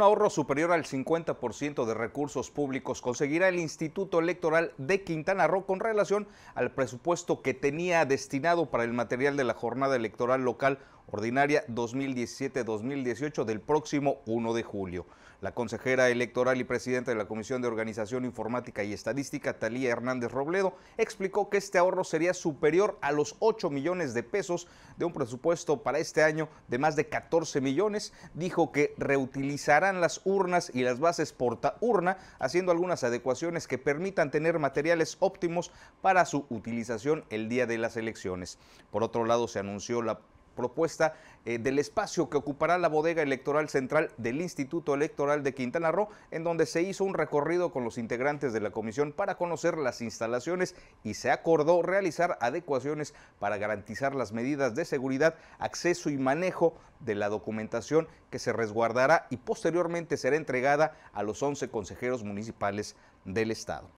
Un ahorro superior al 50% de recursos públicos conseguirá el Instituto Electoral de Quintana Roo con relación al presupuesto que tenía destinado para el material de la jornada electoral local ordinaria 2017-2018 del próximo 1 de julio. La consejera electoral y presidenta de la Comisión de Organización Informática y Estadística, Talía Hernández Robledo, explicó que este ahorro sería superior a los 8 millones de pesos de un presupuesto para este año de más de 14 millones. Dijo que reutilizarán las urnas y las bases porta urna, haciendo algunas adecuaciones que permitan tener materiales óptimos para su utilización el día de las elecciones. Por otro lado, se anunció la propuesta eh, del espacio que ocupará la bodega electoral central del Instituto Electoral de Quintana Roo, en donde se hizo un recorrido con los integrantes de la comisión para conocer las instalaciones y se acordó realizar adecuaciones para garantizar las medidas de seguridad, acceso y manejo de la documentación que se resguardará y posteriormente será entregada a los 11 consejeros municipales del Estado.